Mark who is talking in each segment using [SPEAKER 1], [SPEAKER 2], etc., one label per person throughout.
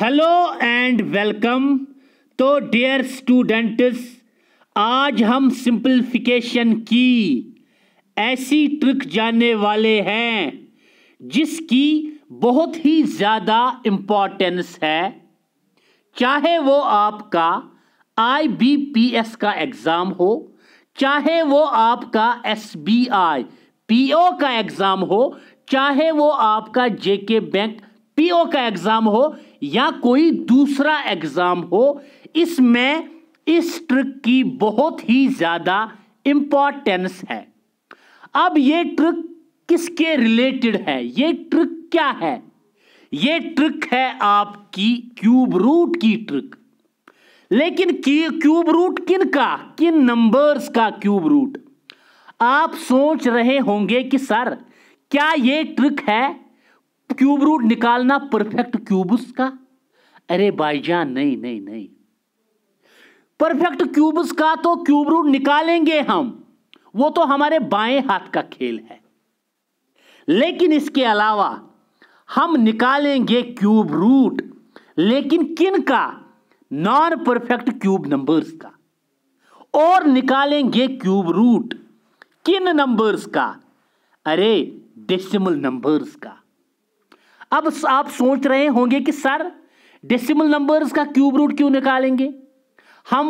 [SPEAKER 1] hello and welcome तो dear students आज हम सिंपलिफिकेशन की ऐसी ट्रिक जानने वाले हैं जिसकी बहुत ही ज़्यादा इम्पोर्टेंस है चाहे वो आपका आईबीपीएस का एग्ज़ाम हो चाहे वो आपका एसबीआई पीओ का एग्ज़ाम हो चाहे वो आपका जेके बैंक पीओ का एग्ज़ाम हो या कोई दूसरा एग्ज़ाम हो इसमें इस ट्रिक की बहुत ही ज़्यादा इंपॉर्टेंस है अब ये ट्रिक किसके रिलेटेड है ये ट्रिक क्या है ये ट्रिक है आपकी क्यूब रूट की ट्रिक लेकिन क्यूब रूट किन का किन नंबर्स का क्यूब रूट आप सोच रहे होंगे कि सर क्या ये ट्रिक है क्यूब रूट निकालना परफेक्ट क्यूब का अरे भाईजान नहीं नहीं नहीं परफेक्ट क्यूब का तो क्यूब रूट निकालेंगे हम वो तो हमारे बाएं हाथ का खेल है लेकिन इसके अलावा हम निकालेंगे क्यूब रूट लेकिन किन का नॉन परफेक्ट क्यूब नंबर्स का और निकालेंगे क्यूब रूट किन नंबर्स का अरे डेसिमल नंबर्स का अब आप सोच रहे होंगे कि सर डेसिमल नंबर्स का क्यूब रूट क्यों निकालेंगे हम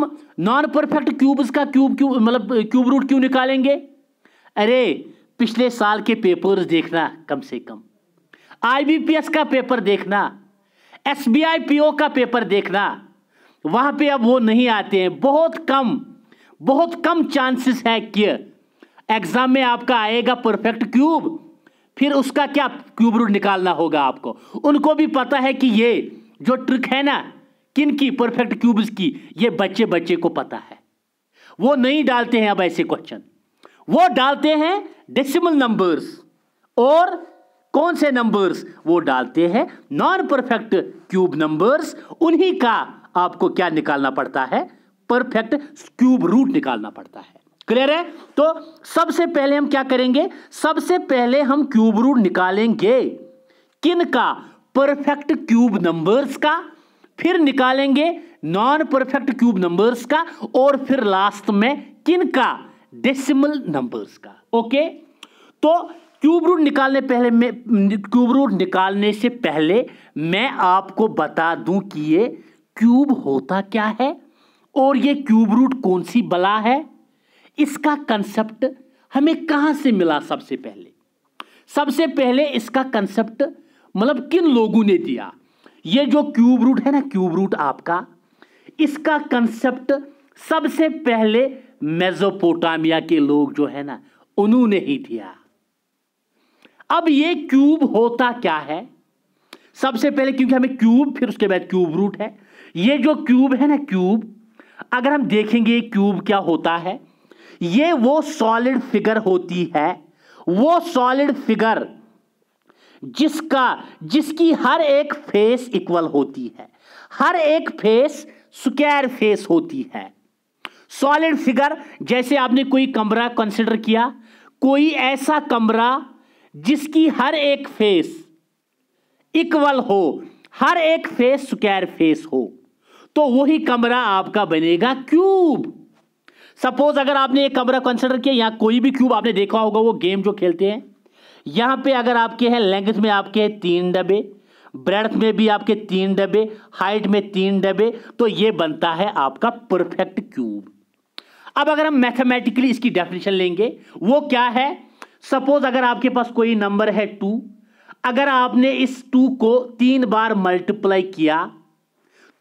[SPEAKER 1] नॉन परफेक्ट क्यूब्स का क्यूब क्यों मतलब क्यूब रूट क्यों निकालेंगे अरे पिछले साल के पेपर्स देखना कम से कम आईबीपीएस का पेपर देखना एसबीआई का पेपर देखना वहां पे अब वो नहीं आते हैं बहुत कम बहुत कम चांसेस है कि एग्ज़ाम में आपका आएगा परफेक्ट क्यूब फिर उसका क्या क्यूब रूट निकालना होगा आपको उनको भी पता है कि ये जो ट्रिक है ना किन की परफेक्ट क्यूब्स की ये बच्चे बच्चे को पता है वो नहीं डालते हैं अब ऐसे क्वेश्चन वो डालते हैं डेसिमल नंबर्स और कौन से नंबर्स वो डालते हैं नॉन परफेक्ट क्यूब नंबर्स उन्हीं का आपको क्या निकालना पड़ता है परफेक्ट क्यूब रूट निकालना पड़ता है क्लियर है तो सबसे पहले हम क्या करेंगे सबसे पहले हम क्यूब रूट निकालेंगे किन का परफेक्ट क्यूब नंबर्स का फिर निकालेंगे नॉन परफेक्ट क्यूब नंबर्स का और फिर लास्ट में किन का डेसिमल नंबर्स का ओके तो क्यूब रूट निकालने पहले मैं क्यूब रूट निकालने से पहले मैं आपको बता दूं कि ये क्यूब होता क्या है और ये क्यूब रूट कौन सी बला है इसका कंसेप्ट हमें कहाँ से मिला सबसे पहले सबसे पहले इसका कंसेप्ट मतलब किन लोगों ने दिया ये जो क्यूब रूट है ना क्यूब रूट आपका इसका कंसेप्ट सबसे पहले मेजोपोटामिया के लोग जो है ना उन्होंने ही दिया अब ये क्यूब होता क्या है सबसे पहले क्योंकि हमें क्यूब फिर उसके बाद क्यूब रूट है ये जो क्यूब है ना क्यूब अगर हम देखेंगे क्यूब क्या होता है ये वो सॉलिड फिगर होती है वो सॉलिड फिगर जिसका जिसकी हर एक फेस इक्वल होती है हर एक फेस स्क्वायर फेस होती है सॉलिड फिगर जैसे आपने कोई कमरा कंसिडर किया कोई ऐसा कमरा जिसकी हर एक फेस इक्वल हो हर एक फेस स्क्वायर फेस हो तो वही कमरा आपका बनेगा क्यूब सपोज अगर आपने एक कमरा कंसिडर किया यहाँ कोई भी क्यूब आपने देखा होगा वो गेम जो खेलते हैं यहाँ पे अगर आपके हैं लेंथ में आपके हैं तीन डब्बे ब्रेड में भी आपके तीन डब्बे हाइट में तीन डब्बे तो ये बनता है आपका परफेक्ट क्यूब अब अगर हम मैथमेटिकली इसकी डेफिनेशन लेंगे वो क्या है सपोज अगर आपके पास कोई नंबर है टू अगर आपने इस टू को तीन बार मल्टीप्लाई किया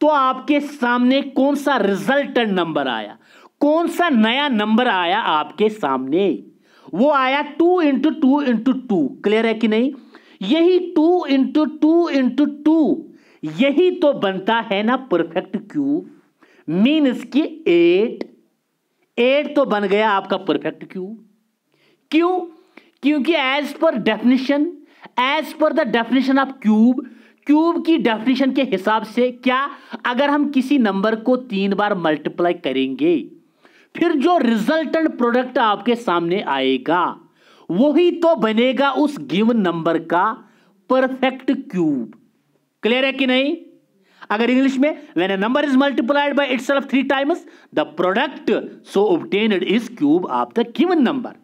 [SPEAKER 1] तो आपके सामने कौन सा रिजल्टेंट नंबर आया कौन सा नया नंबर आया आपके सामने वो आया two into two into two clear है कि नहीं यही two into two into two यही तो बनता है ना परफेक्ट क्यूब मीन इसकी एट एट तो बन गया आपका परफेक्ट क्यूब क्यों क्योंकि as per definition as per the definition of cube cube की डेफिनेशन के हिसाब से क्या अगर हम किसी नंबर को तीन बार मल्टीप्लाई करेंगे फिर जो रिजल्टेंट प्रोडक्ट आपके सामने आएगा वही तो बनेगा उस गिवन नंबर का परफेक्ट क्यूब क्लियर है कि नहीं अगर इंग्लिश में when a number is multiplied by it three times the product so obtained is cube of the given number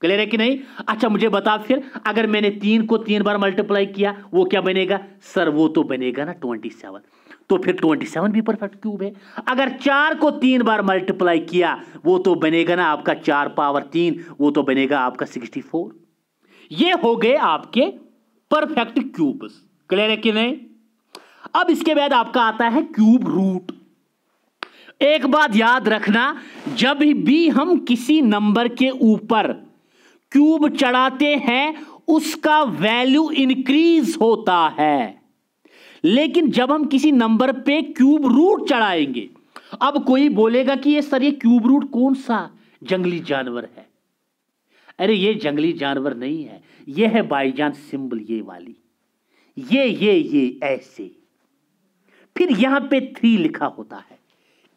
[SPEAKER 1] clear है कि नहीं अच्छा मुझे बता फिर अगर मैंने तीन को तीन बार मल्टीप्लाई किया वो क्या बनेगा सर वो तो बनेगा ना ट्वेंटी सेवन तो फिर 27 भी परफेक्ट क्यूब है अगर चार को तीन बार मल्टीप्लाई किया वो तो बनेगा ना आपका चार पावर तीन वो तो बनेगा आपका 64 ये हो गए आपके परफेक्ट क्यूब्स क्लियर है कि नहीं अब इसके बाद आपका आता है क्यूब रूट एक बात याद रखना जब भी हम किसी नंबर के ऊपर क्यूब चढ़ाते हैं उसका वैल्यू इंक्रीज होता है लेकिन जब हम किसी नंबर पे क्यूब रूट चढ़ाएंगे अब कोई बोलेगा कि ये सर ये क्यूब रूट कौन सा जंगली जानवर है अरे ये जंगली जानवर नहीं है ये है बाईजान सिंबल ये वाली ये ये ये ऐसे फिर यहां पे थ्री लिखा होता है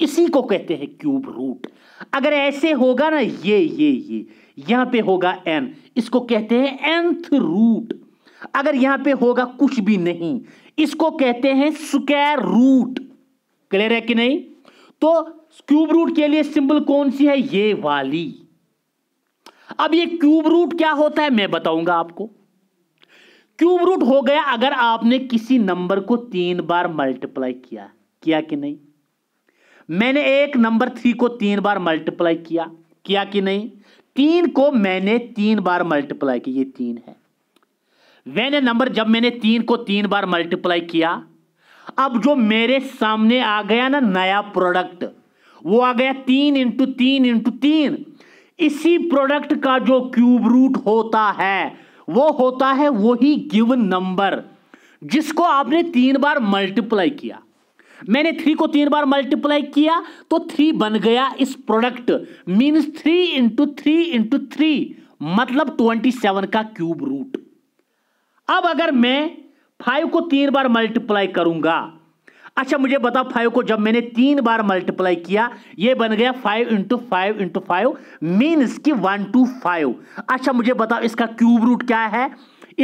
[SPEAKER 1] इसी को कहते हैं क्यूब रूट अगर ऐसे होगा ना ये ये ये यहां पे होगा एन इसको कहते हैं एंथ रूट अगर यहां पे होगा कुछ भी नहीं इसको कहते हैं स्क्वायर रूट क्लियर है कि नहीं तो क्यूब रूट के लिए सिंबल कौन सी है ये वाली अब ये क्यूब रूट क्या होता है मैं बताऊंगा आपको क्यूब रूट हो गया अगर आपने किसी नंबर को तीन बार मल्टीप्लाई किया किया कि नहीं मैंने एक नंबर थ्री को तीन बार मल्टीप्लाई किया किया कि नहीं तीन को मैंने तीन बार मल्टीप्लाई किया ये तीन है वेन ए नंबर जब मैंने तीन को तीन बार मल्टीप्लाई किया अब जो मेरे सामने आ गया ना नया प्रोडक्ट वो आ गया तीन इंटू तीन इंटू तीन इसी प्रोडक्ट का जो क्यूब रूट होता है वो होता है वही गिवन नंबर जिसको आपने तीन बार मल्टीप्लाई किया मैंने थ्री को तीन बार मल्टीप्लाई किया तो थ्री बन गया इस product means three into three into three मतलब ट्वेंटी सेवन का क्यूब रूट अब अगर मैं फाइव को तीन बार मल्टीप्लाई करूंगा अच्छा मुझे बताओ फाइव को जब मैंने तीन बार मल्टीप्लाई किया ये बन गया five into five into five means की वन टू फाइव अच्छा मुझे बताओ इसका क्यूब रूट क्या है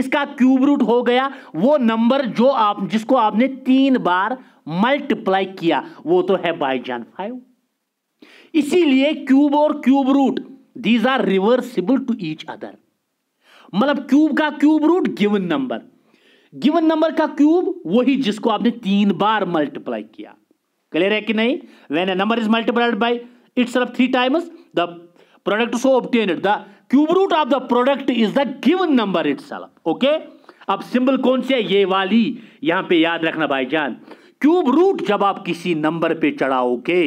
[SPEAKER 1] इसका क्यूब रूट हो गया वो नंबर जो आप जिसको आपने तीन बार मल्टीप्लाई किया वो तो है जान फाइव इसीलिए क्यूब और cube root these are reversible to each other मतलब क्यूब का cube root given number given number का क्यूब वही जिसको आपने तीन बार मल्टीप्लाई किया क्लियर है कि नहीं when a number is multiplied by its three times the product so obtained the cube root of the product is the given number it's okay अब सिंबल कौन सी है ये वाली यहां पे याद रखना भाईजान क्यूब रूट जब आप किसी नंबर पे चढ़ाओगे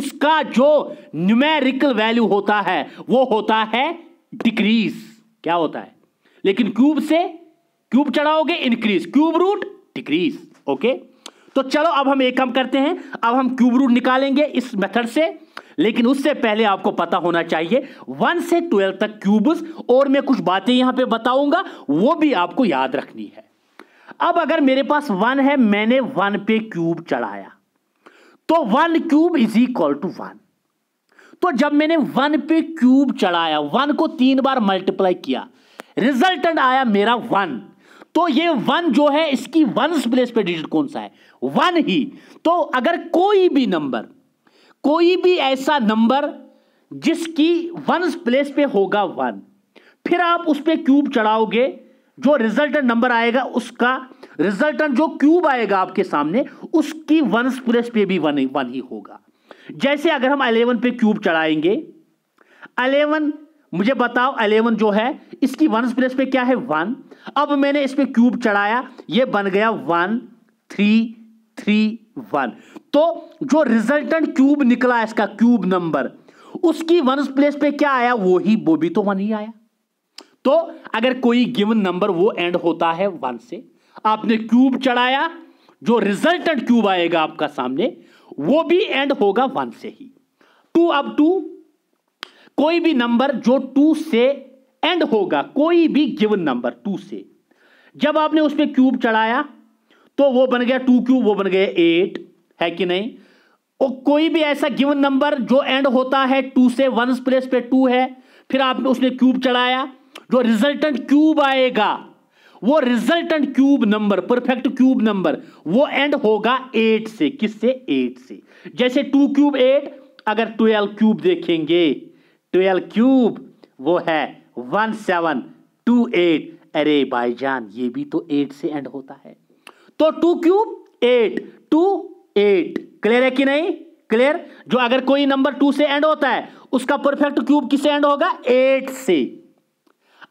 [SPEAKER 1] उसका जो न्यूमेरिकल वैल्यू होता है वो होता है डिक्रीज क्या होता है लेकिन क्यूब से क्यूब चढ़ाओगे increase cube root decrease okay तो चलो अब हम एक काम करते हैं अब हम क्यूब रूट निकालेंगे इस मेथड से लेकिन उससे पहले आपको पता होना चाहिए वन से ट्वेल्व तक क्यूब्स और मैं कुछ बातें यहां पे बताऊंगा वो भी आपको याद रखनी है अब अगर मेरे पास वन है मैंने वन पे क्यूब चढ़ाया तो one cube is equal to one तो जब मैंने वन पे क्यूब चढ़ाया वन को तीन बार मल्टीप्लाई किया रिजल्टेंट आया मेरा वन तो ये वन जो है इसकी वन प्लेस पे डिजिट कौन सा है वन ही तो अगर कोई भी नंबर कोई भी ऐसा नंबर जिसकी वन प्लेस पे होगा वन फिर आप उस पर क्यूब चढ़ाओगे जो रिजल्टेंट नंबर आएगा उसका रिजल्टेंट जो क्यूब आएगा आपके सामने उसकी वन प्लेस पे भी वन वन ही होगा जैसे अगर हम अलेवन पे क्यूब चढ़ाएंगे अलेवन मुझे बताओ अलेवन जो है इसकी वन प्लेस पे क्या है वन अब मैंने इस पर क्यूब चढ़ाया ये बन गया वन थ्री थ्री वन तो जो रिजल्टेंट क्यूब निकला इसका क्यूब नंबर उसकी वन प्लेस पे क्या आया वो ही वो भी तो वन ही आया तो अगर कोई गिवन नंबर वो एंड होता है वन से आपने क्यूब चढ़ाया जो रिजल्टेंट क्यूब आएगा आपका सामने वो भी एंड होगा वन से ही टू अब टू कोई भी नंबर जो टू से एंड होगा कोई भी गिवन नंबर टू से जब आपने उसमें क्यूब चढ़ाया तो वो बन गया टू क्यूब वो बन गया एट है कि नहीं और कोई भी ऐसा गिवन नंबर जो एंड होता है टू से वन प्लेस पे टू है फिर आपने उसने क्यूब चढ़ाया जो रिजल्टेंट क्यूब आएगा वो resultant cube number perfect cube number वो एंड होगा एट से किससे एट से जैसे टू क्यूब एट अगर ट्वेल्व क्यूब देखेंगे ट्वेल्व क्यूब वो है वन सेवन टू एट अरे जान ये भी तो एट से एंड होता है तो two cube eight two eight clear है कि नहीं क्लियर जो अगर कोई नंबर टू से एंड होता है उसका परफेक्ट क्यूब किससे एंड होगा एट से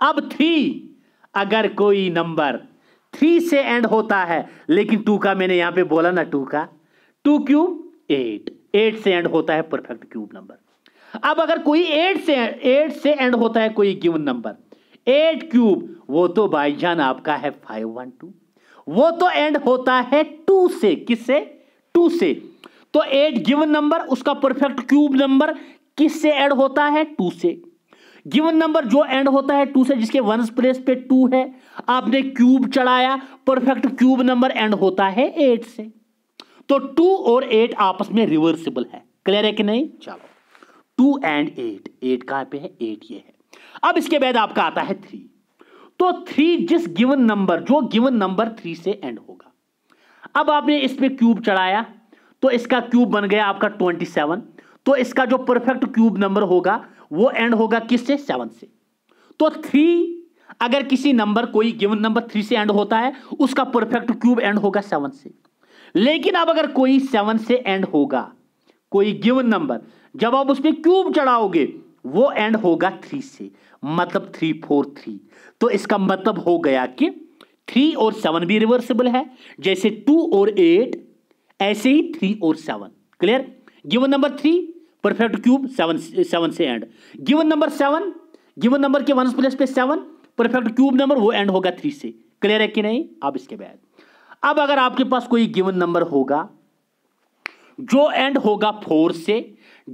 [SPEAKER 1] अब थ्री अगर कोई नंबर थ्री से एंड होता है लेकिन टू का मैंने यहां पे बोला ना टू का टू क्यूब एट एट से एंड होता है परफेक्ट क्यूब नंबर अब अगर कोई एट से एट से एंड होता है कोई गिवन नंबर एट क्यूब वो तो बाईजान आपका है फाइव वन टू वो तो एंड होता है टू से किससे टू से तो एट गिवन नंबर उसका परफेक्ट क्यूब नंबर किससे एड होता है टू से गिवन नंबर जो एंड होता है टू से जिसके वन प्लेस पे टू है आपने क्यूब चढ़ाया परफेक्ट क्यूब नंबर एंड होता है एट से तो टू और एट आपस में रिवर्सिबल है क्लियर है कि नहीं चलो टू एंड एट एट कहां पे है एट ये है अब इसके बाद आपका आता है थ्री तो थ्री जिस गिवन नंबर जो गिवन नंबर थ्री से एंड होगा अब आपने इस पर क्यूब चढ़ाया तो इसका क्यूब बन गया आपका ट्वेंटी सेवन तो इसका जो परफेक्ट क्यूब नंबर होगा वो एंड होगा किस से सेवन से तो थ्री अगर किसी नंबर कोई गिवन नंबर थ्री से एंड होता है उसका परफेक्ट क्यूब एंड होगा सेवन से लेकिन अब अगर कोई सेवन से एंड होगा कोई गिवन नंबर जब आप उसमें क्यूब चढ़ाओगे वो एंड होगा थ्री से मतलब थ्री फोर थ्री तो इसका मतलब हो गया कि थ्री और सेवन भी रिवर्सिबल है जैसे टू और एट ऐसे ही थ्री और seven clear given number three perfect cube seven seven से end given number seven given number के वन प्लेस पे सेवन परफेक्ट क्यूब नंबर वो एंड होगा थ्री से क्लियर है कि नहीं अब इसके बाद अब अगर आपके पास कोई गिवन नंबर होगा जो एंड होगा फोर से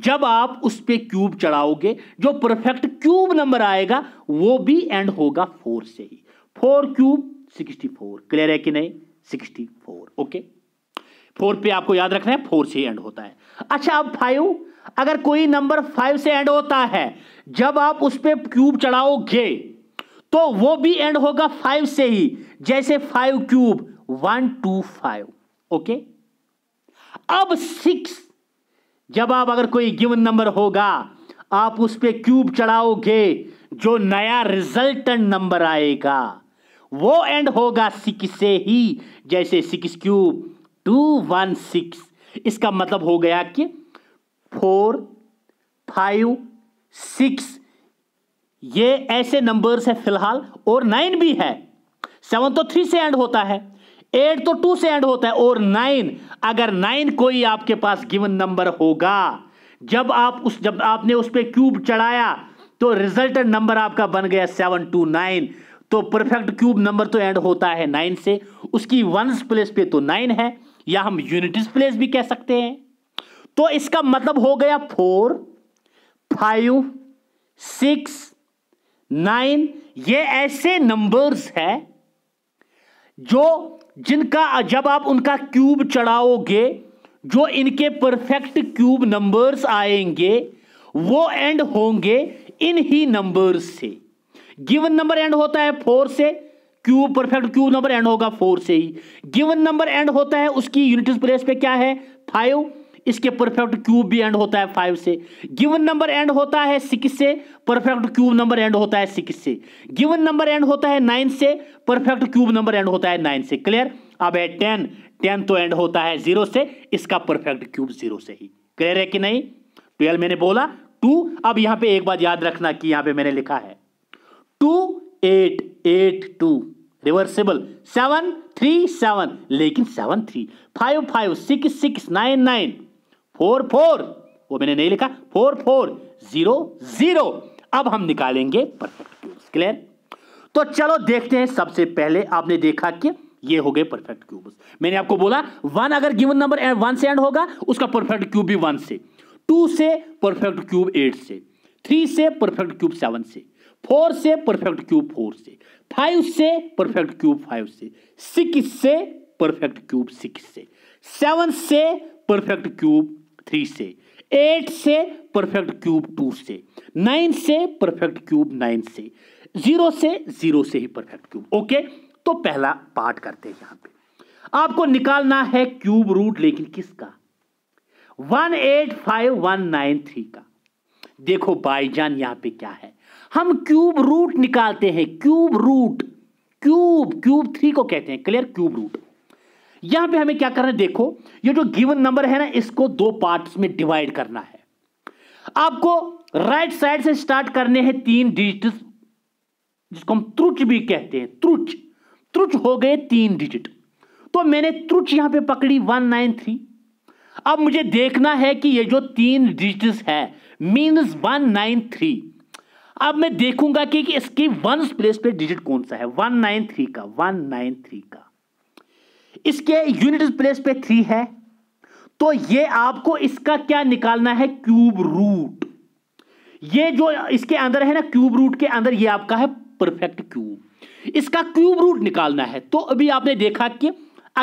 [SPEAKER 1] जब आप उस पर क्यूब चढ़ाओगे जो परफेक्ट क्यूब नंबर आएगा वो भी एंड होगा फोर से ही four cube sixty four clear है कि नहीं सिक्सटी फोर ओके फोर पे आपको याद रखना है फोर से एंड होता है अच्छा अब फाइव अगर कोई नंबर फाइव से एंड होता है जब आप उस पर क्यूब चढ़ाओगे तो वो भी एंड होगा फाइव से ही जैसे five cube one two five okay अब सिक्स जब आप अगर कोई गिवन नंबर होगा आप उस पर क्यूब चढ़ाओगे जो नया रिजल्टेंट नंबर आएगा वो एंड होगा सिक्स से ही जैसे six cube two one six इसका मतलब हो गया कि फोर फाइव सिक्स ये ऐसे नंबर्स है फिलहाल और नाइन भी है सेवन तो थ्री से एंड होता है एट तो टू से एंड होता है और नाइन अगर नाइन कोई आपके पास गिवन नंबर होगा जब आप उस जब आपने उस पर क्यूब चढ़ाया तो रिजल्टेंट नंबर आपका बन गया सेवन टू नाइन तो परफेक्ट क्यूब नंबर तो एंड होता है नाइन से उसकी वंस प्लेस पे तो नाइन है या हम यूनिटिस प्लेस भी कह सकते हैं तो इसका मतलब हो गया फोर फाइव सिक्स नाइन ये ऐसे नंबर्स है जो जिनका जब आप उनका क्यूब चढ़ाओगे जो इनके परफेक्ट क्यूब नंबर्स आएंगे वो एंड होंगे इन ही नंबर्स से गिवन नंबर एंड होता है फोर से cube perfect cube number end होगा फोर से ही गिवन नंबर एंड होता है उसकी यूनिट प्लेस पे क्या है फाइव इसके परफेक्ट क्यूब भी एंड होता है फाइव से गिवन नंबर एंड होता है सिक्स से परफेक्ट क्यूब नंबर एंड होता है सिक्स से गिवन नंबर एंड होता है नाइन से परफेक्ट क्यूब नंबर एंड होता है नाइन से क्लियर अब है टेन टेन तो एंड होता है जीरो से इसका परफेक्ट क्यूब जीरो से ही क्लियर है कि नहीं ट्वेल्व मैंने बोला टू अब यहां पे एक बात याद रखना कि यहां पे मैंने लिखा है two eight eight two reversible seven three seven लेकिन seven three five five six six nine nine four four वो मैंने नहीं लिखा फोर फोर जीरो जीरो अब हम निकालेंगे परफेक्ट क्यूब्स क्लियर तो चलो देखते हैं सबसे पहले आपने देखा कि ये हो गए परफेक्ट क्यूब्स मैंने आपको बोला वन अगर गिवन नंबर वन से एंड होगा उसका परफेक्ट क्यूब भी वन से टू से परफेक्ट क्यूब एट से थ्री से परफेक्ट क्यूब सेवन से फोर से परफेक्ट क्यूब फोर से फाइव से परफेक्ट क्यूब फाइव से सिक्स से परफेक्ट क्यूब सिक्स से सेवन से परफेक्ट क्यूब थ्री से एट से परफेक्ट क्यूब टू से नाइन से परफेक्ट क्यूब नाइन से जीरो से जीरो से ही परफेक्ट क्यूब ओके तो पहला पार्ट करते हैं यहां पे आपको निकालना है क्यूब रूट लेकिन किसका one eight five one nine three का देखो बाईजान यहां पे क्या है हम क्यूब रूट निकालते हैं cube root cube cube three को कहते हैं क्लियर क्यूब रूट यहां पे हमें क्या करना है देखो ये जो गिवन नंबर है ना इसको दो पार्ट्स में डिवाइड करना है आपको राइट साइड से स्टार्ट करने हैं तीन डिजिट जिसको हम त्रुच भी कहते हैं त्रुच त्रुच हो गए तीन डिजिट तो मैंने त्रुच यहां पे पकड़ी वन नाइन थ्री अब मुझे देखना है कि ये जो तीन डिजिट्स है मीन्स वन नाइन थ्री अब मैं देखूंगा कि, कि इसकी वन प्लेस पे डिजिट कौन सा है वन नाइन थ्री का वन नाइन थ्री का इसके यूनिट प्लेस पे थ्री है तो ये आपको इसका क्या निकालना है क्यूब रूट ये जो इसके अंदर है ना क्यूब रूट के अंदर ये आपका है परफेक्ट क्यूब इसका क्यूब रूट निकालना है तो अभी आपने देखा कि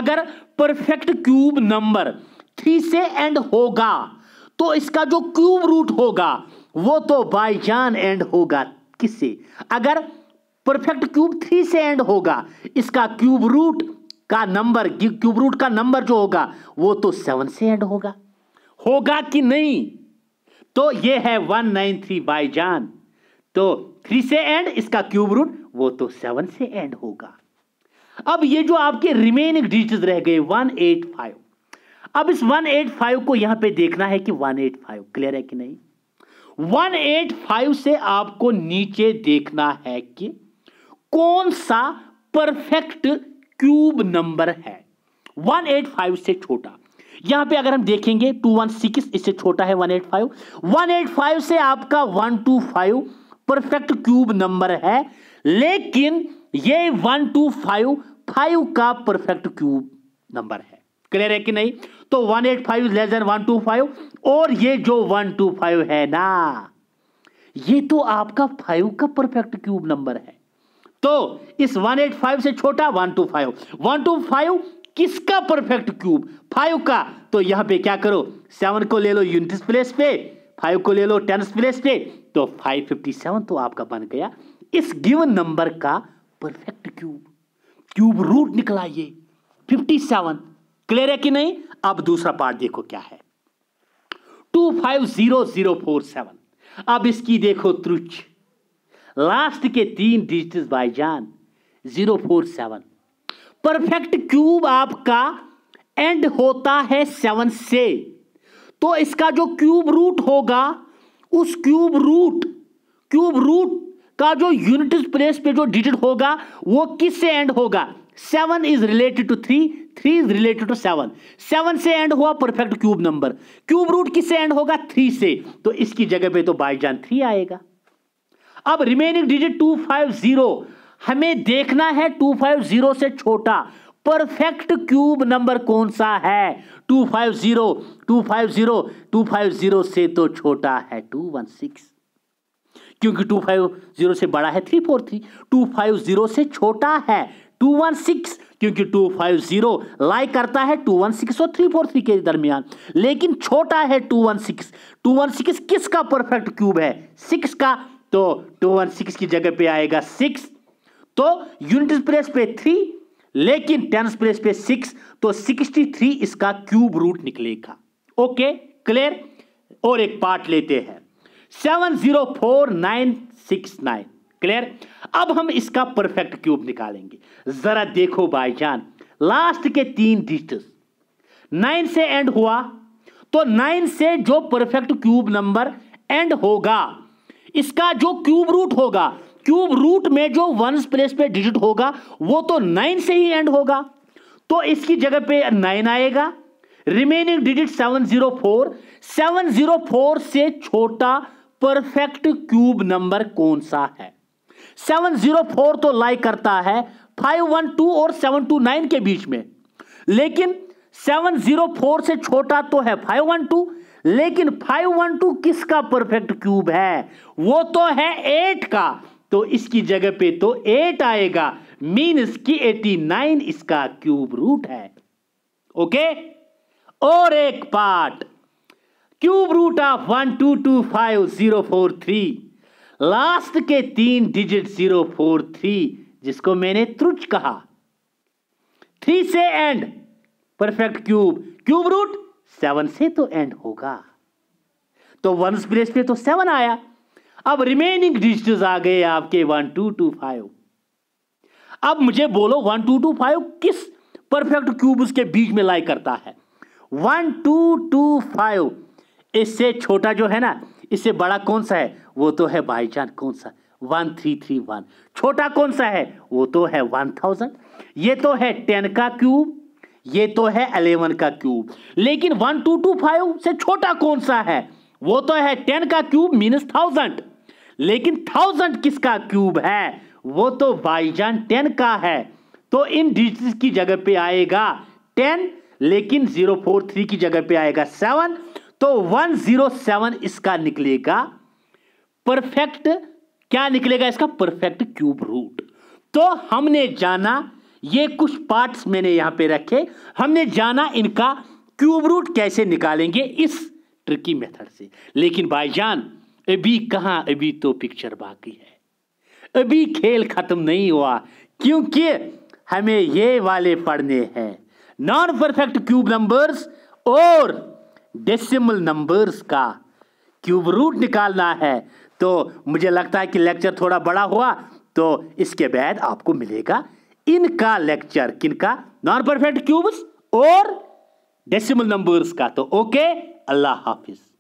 [SPEAKER 1] अगर परफेक्ट क्यूब नंबर थ्री से एंड होगा तो इसका जो क्यूब रूट होगा वो तो बाय जान एंड होगा किससे अगर परफेक्ट क्यूब थ्री से एंड होगा इसका क्यूब रूट का नंबर क्यूब रूट का नंबर जो होगा वो तो सेवन से ऐड होगा होगा कि नहीं तो ये है वन नाइन थ्री बाई जान तो थ्री से एंड इसका क्यूब रूट वो तो सेवन से एंड होगा अब ये जो आपके रिमेनिंग डिजिट रह गए वन एट फाइव अब इस वन एट फाइव को यहां पे देखना है कि वन एट फाइव क्लियर है कि नहीं वन एट फाइव से आपको नीचे देखना है कि कौन सा परफेक्ट क्यूब नंबर है 185 से छोटा यहां पे अगर हम देखेंगे 216 इससे छोटा है 185 185 से आपका 125 परफेक्ट क्यूब नंबर है लेकिन ये 125 फाइव का परफेक्ट क्यूब नंबर है क्लियर है कि नहीं तो 185 eight five less than one और ये जो 125 है ना ये तो आपका फाइव का परफेक्ट क्यूब नंबर है तो इस 185 से छोटा 125 125 किसका परफेक्ट क्यूब फाइव का तो यहां पे क्या करो सेवन को ले लो यूनिट प्लेस पे फाइव को ले लो टेन प्लेस पे तो 557 तो आपका बन गया इस गिवन नंबर का परफेक्ट क्यूब क्यूब रूट निकला ये सेवन क्लियर है कि नहीं अब दूसरा पार्ट देखो क्या है two five zero zero four seven अब इसकी देखो त्रुच लास्ट के तीन डिजिट्स जान zero four seven perfect cube आपका एंड होता है सेवन से तो इसका जो क्यूब रूट होगा उस क्यूब रूट क्यूब रूट का जो यूनिट प्लेस पे जो डिजिट होगा वो किस से एंड होगा seven is related to three three is related to seven seven से एंड हुआ perfect cube number cube root किससे एंड होगा थ्री से तो इसकी जगह पे तो बाईजान थ्री आएगा अब remaining digit two five zero हमें देखना है टू फाइव जीरो से छोटा परफेक्ट क्यूब नंबर कौन सा है two five zero two five zero two five zero से तो छोटा है टू वन सिक्स क्योंकि टू फाइव जीरो से बड़ा है three four three two five zero से छोटा है टू वन सिक्स क्योंकि टू फाइव जीरो लाई करता है टू वन सिक्स और थ्री फोर थ्री के दरमियान लेकिन छोटा है two one six two one six किसका परफेक्ट क्यूब है सिक्स का तो टू वन सिक्स की जगह पे आएगा सिक्स तो यूनिट प्लेस पे थ्री लेकिन टेंस प्लेस पे सिक्स तो सिक्सटी थ्री इसका क्यूब रूट निकलेगा ओके क्लियर और एक पार्ट लेते हैं seven zero four nine six nine clear अब हम इसका परफेक्ट क्यूब निकालेंगे जरा देखो भाईजान लास्ट के तीन डिजिट नाइन से एंड हुआ तो नाइन से जो परफेक्ट क्यूब नंबर एंड होगा इसका जो क्यूब रूट होगा क्यूब रूट में जो वन प्लेस पे डिजिट होगा वो तो नाइन से ही एंड होगा तो इसकी जगह पे नाइन आएगा remaining digit seven zero four seven zero four से छोटा परफेक्ट क्यूब नंबर कौन सा है सेवन जीरो फोर तो लाई करता है फाइव वन टू और सेवन टू नाइन के बीच में लेकिन सेवन जीरो फोर से छोटा तो है फाइव वन टू लेकिन फाइव वन टू किसका परफेक्ट क्यूब है वो तो है एट का तो इसकी जगह पे तो एट आएगा मीन इसकी एटी नाइन इसका क्यूब रूट है ओके और एक part cube root of one two two five zero four three last के तीन डिजिट जीरो फोर थ्री जिसको मैंने त्रुच कहा थ्री से end perfect cube cube root seven से तो एंड होगा तो वन प्लेस पे तो सेवन आया अब रिमेनिंग डिजिट आ गए आपके वन टू टू फाइव अब मुझे बोलो वन टू टू फाइव किस परफेक्ट क्यूब के बीच में लाई करता है वन टू टू फाइव इससे छोटा जो है ना इससे बड़ा कौन सा है वो तो है बाई चांस कौन सा वन थ्री थ्री वन छोटा कौन सा है वो तो है वन थाउजेंड ये तो है टेन का क्यूब ये तो है अलेवन का क्यूब लेकिन वन टू टू फाइव से छोटा कौन सा है वो तो है टेन का क्यूब मीनस थाउजेंड लेकिन थाउजेंड किसका क्यूब है वो तो बाईजान टेन का है तो इन डिजिट की जगह पे आएगा टेन लेकिन जीरो फोर थ्री की जगह पे आएगा सेवन तो वन जीरो सेवन इसका निकलेगा परफेक्ट क्या निकलेगा इसका परफेक्ट क्यूब रूट तो हमने जाना ये कुछ पार्ट्स मैंने यहाँ पे रखे हमने जाना इनका क्यूब रूट कैसे निकालेंगे इस ट्रिकी मेथड से लेकिन भाईजान अभी कहाँ अभी तो पिक्चर बाकी है अभी खेल ख़त्म नहीं हुआ क्योंकि हमें ये वाले पढ़ने हैं नॉन परफेक्ट क्यूब नंबर्स और डेसिमल नंबर्स का क्यूब रूट निकालना है तो मुझे लगता है कि लेक्चर थोड़ा बड़ा हुआ तो इसके बाद आपको मिलेगा इनका लेक्चर किनका नॉन परफेक्ट क्यूब्स और डेसिमल नंबर्स का तो ओके अल्लाह हाफिज